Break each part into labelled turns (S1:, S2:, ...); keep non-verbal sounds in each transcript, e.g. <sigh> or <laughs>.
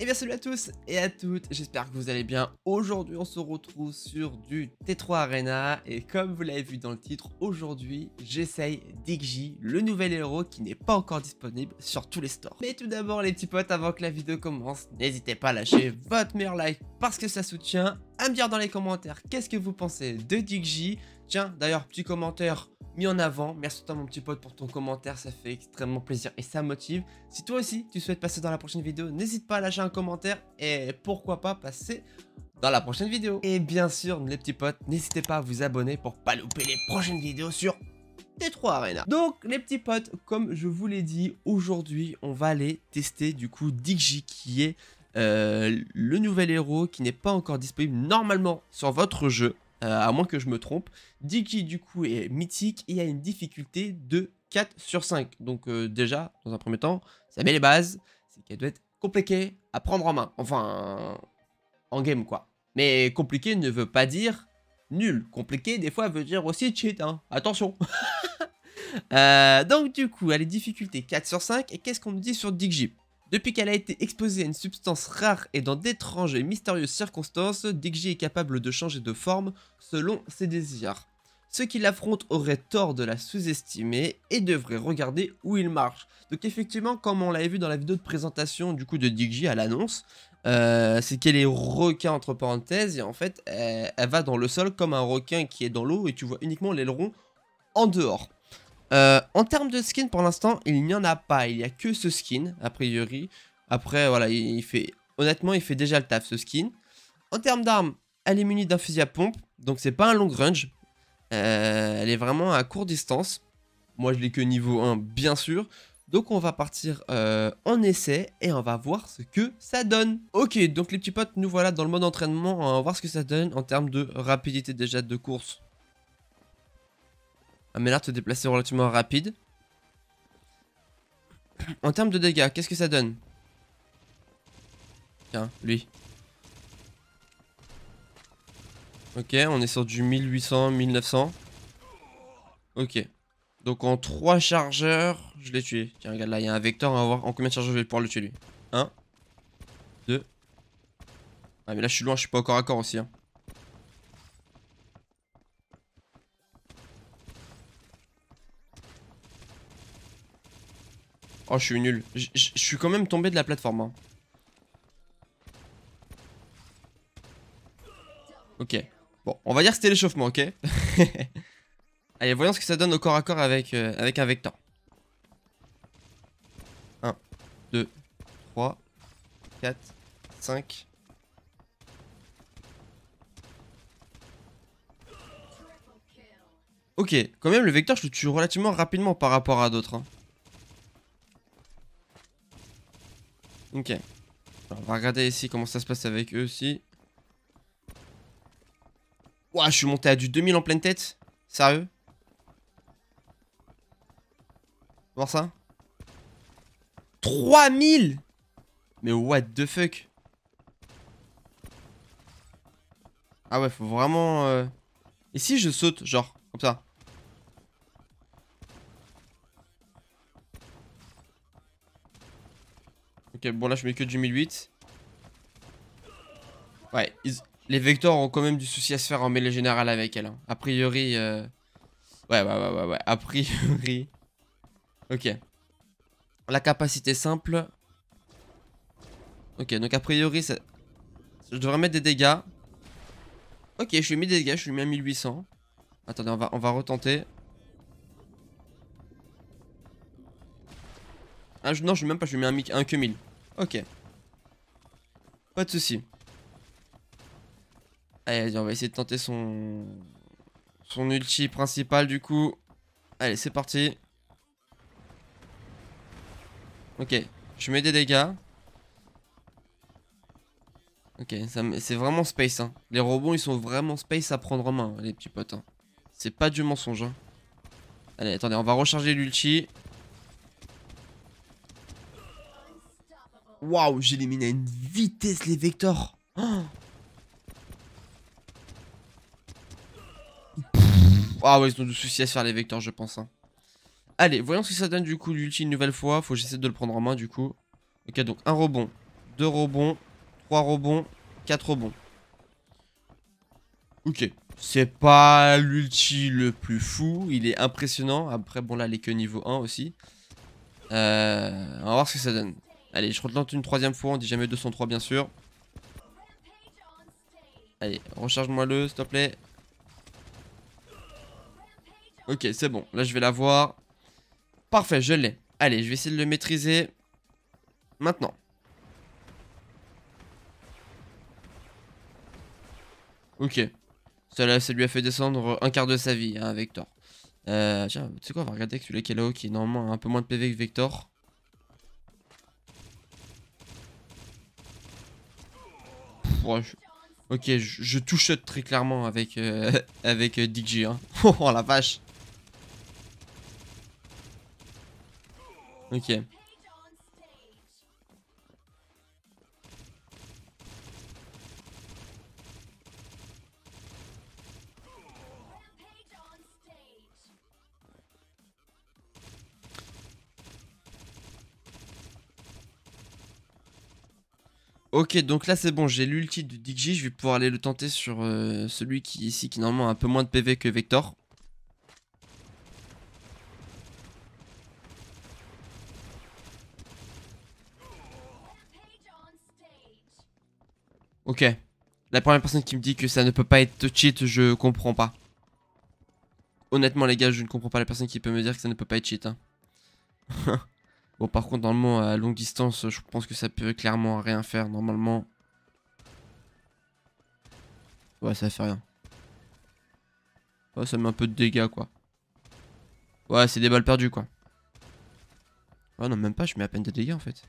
S1: Et eh bien salut à tous et à toutes, j'espère que vous allez bien. Aujourd'hui on se retrouve sur du T3 Arena et comme vous l'avez vu dans le titre, aujourd'hui j'essaye Diggy, le nouvel héros qui n'est pas encore disponible sur tous les stores. Mais tout d'abord les petits potes, avant que la vidéo commence, n'hésitez pas à lâcher votre meilleur like parce que ça soutient, à me dire dans les commentaires qu'est-ce que vous pensez de Diggy. Tiens d'ailleurs petit commentaire mis en avant. Merci à mon petit pote pour ton commentaire, ça fait extrêmement plaisir et ça motive. Si toi aussi tu souhaites passer dans la prochaine vidéo, n'hésite pas à lâcher un commentaire et pourquoi pas passer dans la prochaine vidéo. Et bien sûr les petits potes, n'hésitez pas à vous abonner pour pas louper les prochaines vidéos sur t3 Arena. Donc les petits potes, comme je vous l'ai dit, aujourd'hui on va aller tester du coup digi qui est euh, le nouvel héros qui n'est pas encore disponible normalement sur votre jeu. Euh, à moins que je me trompe. Digi du coup, est mythique et a une difficulté de 4 sur 5. Donc euh, déjà, dans un premier temps, ça met les bases. C'est qu'elle doit être compliquée à prendre en main. Enfin, en game, quoi. Mais compliqué ne veut pas dire nul. Compliqué, des fois, veut dire aussi cheat, hein. Attention <laughs> euh, donc du coup, elle est difficulté 4 sur 5. Et qu'est-ce qu'on nous dit sur Diggy depuis qu'elle a été exposée à une substance rare et dans d'étranges et mystérieuses circonstances, Diggy est capable de changer de forme selon ses désirs. Ceux qui l'affrontent auraient tort de la sous-estimer et devraient regarder où il marche. Donc effectivement, comme on l'avait vu dans la vidéo de présentation du coup de Diggy à l'annonce, euh, c'est qu'elle est requin entre parenthèses et en fait elle va dans le sol comme un requin qui est dans l'eau et tu vois uniquement l'aileron en dehors. Euh, en termes de skin, pour l'instant, il n'y en a pas. Il n'y a que ce skin, a priori. Après, voilà, il, fait... Honnêtement, il fait déjà le taf, ce skin. En termes d'armes, elle est munie d'un fusil à pompe. Donc, c'est pas un long range. Euh, elle est vraiment à courte distance. Moi, je l'ai que niveau 1, bien sûr. Donc on va partir euh, en essai et on va voir ce que ça donne. Ok, donc les petits potes, nous voilà dans le mode entraînement, on va voir ce que ça donne en termes de rapidité déjà de course. Ah mais là se déplacer relativement rapide. En termes de dégâts, qu'est-ce que ça donne Tiens, lui. Ok, on est sur du 1800, 1900. Ok. Donc en 3 chargeurs, je l'ai tué. Tiens, regarde là, il y a un vecteur, on va voir en combien de chargeurs je vais pouvoir le tuer lui. 1, 2. Ah mais là je suis loin, je suis pas encore à corps aussi. Hein. Oh, je suis nul. Je suis quand même tombé de la plateforme. Hein. Ok. Bon, on va dire que c'était l'échauffement, ok <laughs> Allez, voyons ce que ça donne au corps à corps avec, euh, avec un vecteur. 1, 2, 3, 4, 5. Ok, quand même le vecteur je le tue relativement rapidement par rapport à d'autres. Hein. Ok. Alors, on va regarder ici comment ça se passe avec eux aussi. Ouah, je suis monté à du 2000 en pleine tête Sérieux Voir ça 3000 Mais what the fuck Ah ouais, faut vraiment... Euh... Et si je saute, genre, comme ça bon là je mets que du 1008. Ouais, les vecteurs ont quand même du souci à se faire en mêlée générale avec elle. A priori... Ouais, ouais, ouais, ouais, ouais. A priori... Ok. La capacité simple. Ok, donc a priori, ça... je devrais mettre des dégâts. Ok, je lui ai mis des dégâts, je lui ai mis 1800. Attendez, on va, on va retenter. je... non, je ne même pas, je lui ai un, un que 1000. Ok. Pas de soucis. Allez, on va essayer de tenter son... Son ulti principal, du coup. Allez, c'est parti. Ok, je mets des dégâts. Ok, c'est vraiment space. Hein. Les robots ils sont vraiment space à prendre en main, hein, les petits potes. Hein. C'est pas du mensonge. Allez, attendez, on va recharger l'ulti. Waouh, j'élimine à une vitesse les vecteurs. Waouh oh. ah ils ont du souci à se faire les vecteurs, je pense. Hein. Allez, voyons ce que ça donne du coup l'ulti une nouvelle fois. Faut que j'essaie de le prendre en main du coup. Ok, donc un rebond, deux rebonds, trois rebonds, quatre rebonds. Ok, c'est pas l'ulti le plus fou. Il est impressionnant. Après, bon là, les est que niveau 1 aussi. Euh, on va voir ce que ça donne. Allez, je retente une troisième fois. On dit jamais 203, bien sûr. Allez, recharge-moi le, s'il te plaît. Ok, c'est bon. Là, je vais l'avoir. Parfait, je l'ai. Allez, je vais essayer de le maîtriser. Maintenant. Ok. Cela, ça lui a fait descendre un quart de sa vie, hein, Vector. Euh, tiens, tu sais quoi, on va regarder celui-là qui est là-haut, qui est normalement un peu moins de PV que Vector. Ok, je, touche très clairement avec, euh, <laughs> avec euh, DJ. Hein. <laughs> oh la vache. Ok. Ok, donc là c'est bon, j'ai l'ulti de je vais pouvoir aller le tenter sur euh, celui qui ici qui normalement a un peu moins de PV que Vector. Ok. La première personne qui me dit que ça ne peut pas être cheat, je comprends pas. Honnêtement les gars, je ne comprends pas la personne qui peut me dire que ça ne peut pas être cheat. Hein. <laughs> Bon, par contre, normalement, à longue distance, je pense que ça peut clairement rien faire. Normalement. Ouais, ça fait rien. Ouais, ça met un peu de dégâts, quoi. Ouais, c'est des balles perdues, quoi. Ouais, non, même pas, je mets à peine des dégâts, en fait.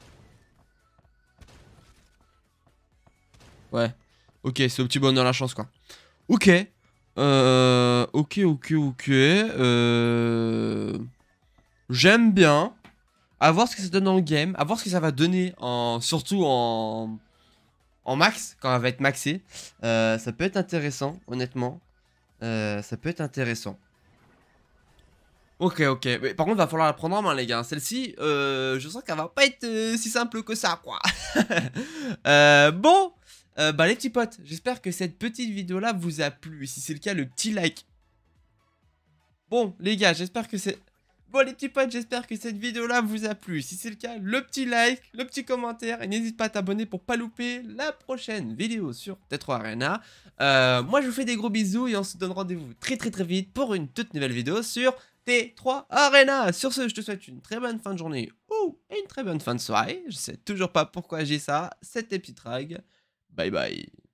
S1: Ouais. Ok, c'est au petit bonheur la chance, quoi. Ok. Euh... Ok, ok, ok. Euh... J'aime bien. A voir ce que ça donne dans le game, à voir ce que ça va donner, en, surtout en, max, quand elle va être maxée. Euh, ça peut être intéressant, honnêtement. Euh, ça peut être intéressant. Ok, ok. Mais par contre, va falloir la prendre en main, les gars. Celle-ci, euh, je sens qu'elle va pas être si simple que ça, quoi. <laughs> bon, bah les petits potes, j'espère que cette petite vidéo-là vous a plu. Et Si c'est le cas, le petit like. Bon, les gars, j'espère que c'est... Bon les petits potes, j'espère que cette vidéo-là vous a plu. Si c'est le cas, le petit like, le petit commentaire et n'hésite pas à t'abonner pour pas louper la prochaine vidéo sur T3 Arena. Euh, moi je vous fais des gros bisous et on se donne rendez-vous très très très vite pour une toute nouvelle vidéo sur T3 Arena. Sur ce, je te souhaite une très bonne fin de journée ou une très bonne fin de soirée. Je sais toujours pas pourquoi j'ai ça. C'était Pitrag. Bye bye.